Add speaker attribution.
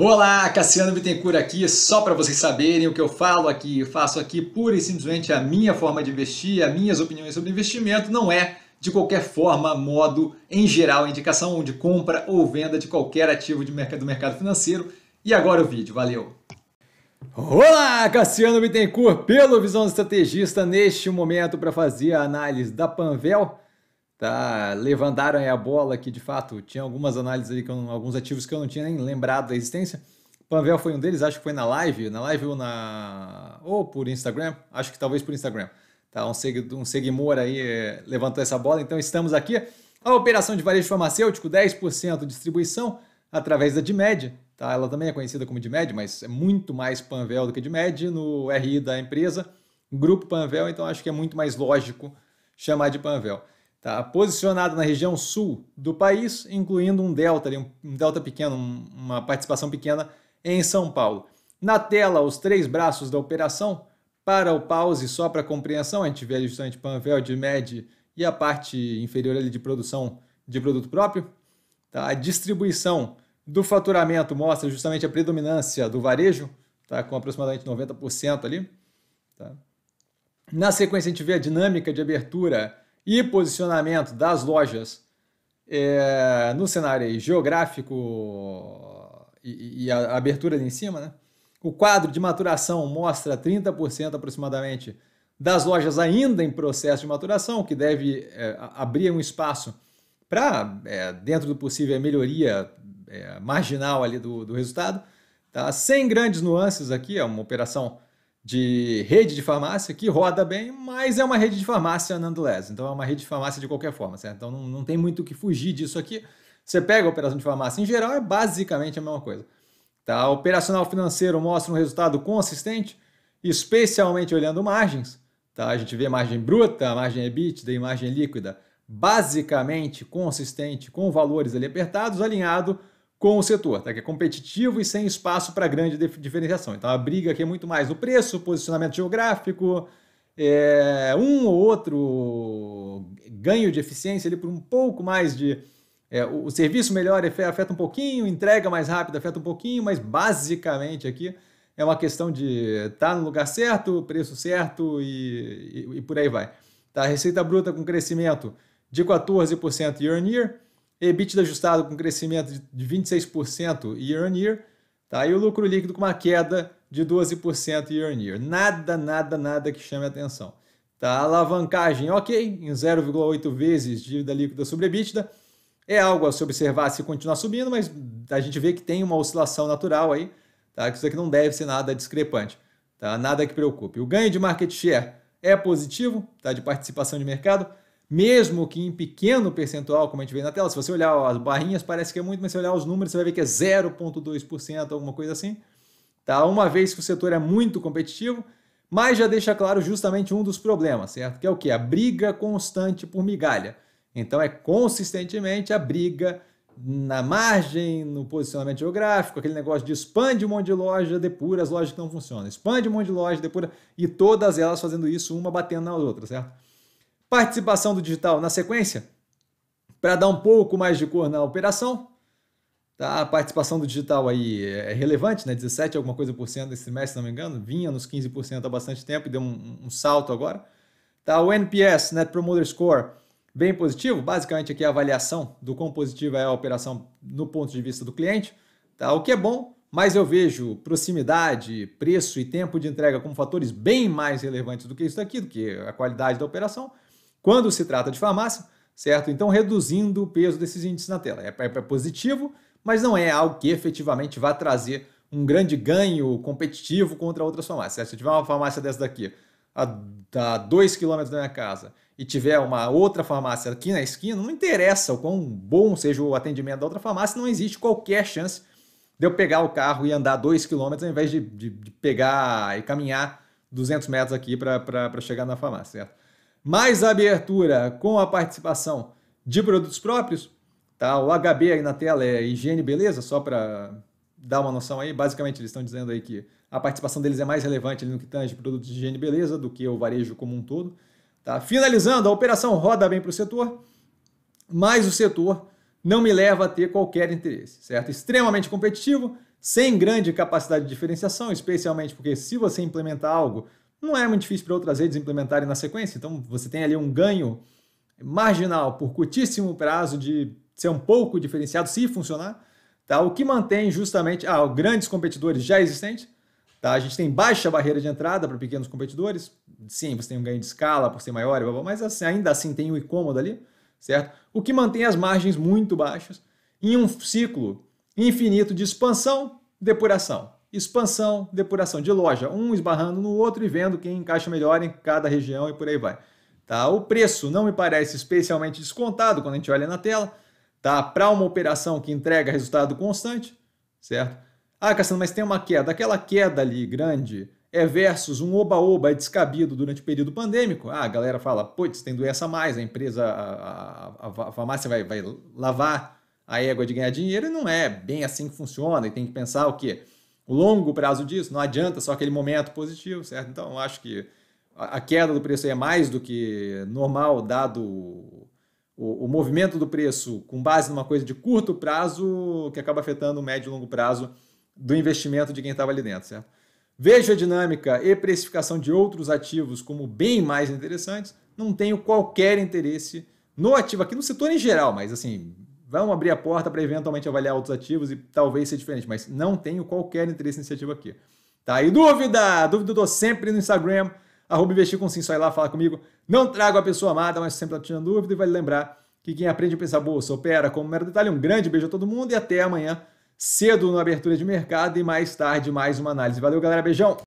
Speaker 1: Olá, Cassiano Bittencourt aqui, só para vocês saberem o que eu falo aqui, eu faço aqui pura e simplesmente a minha forma de investir, as minhas opiniões sobre investimento, não é de qualquer forma, modo, em geral, indicação de compra ou venda de qualquer ativo de mercado, do mercado financeiro. E agora o vídeo, valeu! Olá, Cassiano Bittencourt, pelo Visão Estrategista, neste momento para fazer a análise da Panvel, tá? Levantaram aí a bola, que de fato tinha algumas análises ali, com alguns ativos que eu não tinha nem lembrado da existência. Panvel foi um deles, acho que foi na live, na live ou na. ou por Instagram, acho que talvez por Instagram. Tá, um, seg, um seguimor aí é, levantou essa bola, então estamos aqui. A operação de varejo farmacêutico, 10% distribuição através da Dimed tá? Ela também é conhecida como Dimed mas é muito mais Panvel do que Dimed no RI da empresa, grupo Panvel, então acho que é muito mais lógico chamar de Panvel. Tá posicionado na região sul do país, incluindo um delta, um delta pequeno, uma participação pequena em São Paulo. Na tela, os três braços da operação. Para o pause, só para compreensão, a gente vê justamente justamente Panvel, Med e a parte inferior ali de produção de produto próprio. Tá? A distribuição do faturamento mostra justamente a predominância do varejo, tá? com aproximadamente 90% ali. Tá? Na sequência, a gente vê a dinâmica de abertura e posicionamento das lojas é, no cenário geográfico e, e, a abertura ali em cima, né? O quadro de maturação mostra 30% aproximadamente das lojas ainda em processo de maturação, que deve é, abrir um espaço para, é, dentro do possível, a é, melhoria é, marginal ali do, do resultado. Tá? Sem grandes nuances aqui, é uma operação de rede de farmácia que roda bem, mas é uma rede de farmácia nonetheless. Então é uma rede de farmácia de qualquer forma, certo? Então não, não tem muito o que fugir disso aqui. Você pega a operação de farmácia em geral, é basicamente a mesma coisa. Tá? O operacional financeiro mostra um resultado consistente, especialmente olhando margens. Tá? A gente vê margem bruta, margem EBITDA e margem líquida basicamente consistente com valores ali apertados, alinhado com o setor, tá? que é competitivo e sem espaço para grande diferenciação. Então a briga aqui é muito mais no preço, posicionamento geográfico, é, um ou outro ganho de eficiência ali por um pouco mais de. É, o, o, serviço melhor afeta um pouquinho, entrega mais rápida afeta um pouquinho, mas basicamente aqui é uma questão de estar tá no lugar certo, preço certo e, e, e por aí vai. Tá? receita bruta com crescimento de 14% year on year EBITDA ajustado com crescimento de 26% year on year, tá? e o lucro líquido com uma queda de 12% year on year. Nada, nada, nada que chame atenção. Tá? A alavancagem, ok, em 0,8 vezes dívida líquida sobre EBITDA, é algo a se observar se continuar subindo, mas a gente vê que tem uma oscilação natural aí, tá? que isso aqui não deve ser nada discrepante, tá? nada que preocupe. O ganho de market share é positivo, tá? de participação de mercado, mesmo que em pequeno percentual, como a gente vê na tela, se você olhar as barrinhas parece que é muito, mas se olhar os números você vai ver que é 0,2%, alguma coisa assim. Tá? Uma vez que o setor é muito competitivo, mas já deixa claro justamente um dos problemas, certo? Que é o que? A briga constante por migalha. Então é consistentemente a briga na margem, no posicionamento geográfico, aquele negócio de expande um monte de loja, depura as lojas que não funcionam, expande um monte de loja, depura, e todas elas fazendo isso, uma batendo nas outras, certo? participação do digital na sequência, para dar um pouco mais de cor na operação. Tá? A participação do digital aí é relevante, né? 17 alguma coisa por cento esse semestre, se não me engano, vinha nos 15% há bastante tempo e deu um, um salto agora. Tá? O NPS, Net Promoter Score, bem positivo. Basicamente aqui a avaliação do quão positiva é a operação no ponto de vista do cliente, tá? O que é bom, mas eu vejo proximidade, preço e tempo de entrega como fatores bem mais relevantes do que isso daqui, do que a qualidade da operação. Quando se trata de farmácia, certo? Então, reduzindo o peso desses índices na tela. É, é, é positivo, mas não é algo que efetivamente vá trazer um grande ganho competitivo contra outras farmácias. Certo? Se eu tiver uma farmácia dessa daqui, a 2 km da minha casa, e tiver uma outra farmácia aqui na esquina, não interessa o quão bom seja o atendimento da outra farmácia, não existe qualquer chance de eu pegar o carro e andar 2 km ao invés de, de, de pegar e caminhar 200 metros aqui para chegar na farmácia, certo? mais abertura com a participação de produtos próprios, tá? O HB aí na tela é higiene beleza, só para dar uma noção aí. Basicamente eles estão dizendo aí que a participação deles é mais relevante no que tange produtos de higiene beleza do que o varejo como um todo, tá? Finalizando, a operação roda bem para o setor, mas o setor não me leva a ter qualquer interesse, certo? Extremamente competitivo, sem grande capacidade de diferenciação, especialmente porque se você implementar algo não é muito difícil para outras redes implementarem na sequência, então você tem ali um ganho marginal por curtíssimo prazo de ser um pouco diferenciado se funcionar, tá? O que mantém justamente ah, grandes competidores já existentes, tá? A gente tem baixa barreira de entrada para pequenos competidores. Sim, você tem um ganho de escala por ser maior, mas assim, ainda assim tem o um incômodo ali, certo? O que mantém as margens muito baixas em um ciclo infinito de expansão, depuração, expansão, depuração de loja, um esbarrando no outro e vendo quem encaixa melhor em cada região e por aí vai. Tá? O preço não me parece especialmente descontado quando a gente olha na tela, tá? Para uma operação que entrega resultado constante, certo? Ah, Cassandra, mas tem uma queda. Aquela queda ali grande é versus um oba-oba é descabido durante o período pandêmico. Ah, a galera fala, putz, tem doença a mais, a empresa, a, a, a farmácia vai, vai lavar a égua de ganhar dinheiro e não é bem assim que funciona e tem que pensar o quê? longo prazo disso, não adianta só aquele momento positivo, certo? Então, acho que a queda do preço é mais do que normal, dado o, o movimento do preço com base numa coisa de curto prazo que acaba afetando o médio e longo prazo do investimento de quem estava ali dentro, certo? Vejo a dinâmica e precificação de outros ativos como bem mais interessantes. Não tenho qualquer interesse no ativo aqui no setor em geral, mas assim, vão abrir a porta para eventualmente avaliar outros ativos e talvez ser diferente, mas não tenho qualquer interesse nesse ativo aqui. Tá? aí dúvida? Dúvida eu dou sempre no Instagram, arroba investir com sim, só ir lá falar comigo. Não trago a pessoa amada, mas sempre tá tirando dúvida e vai vale lembrar que quem aprende a pensar bolsa opera como mero detalhe. Um grande beijo a todo mundo e até amanhã, cedo na abertura de mercado e mais tarde mais uma análise. Valeu, galera. Beijão!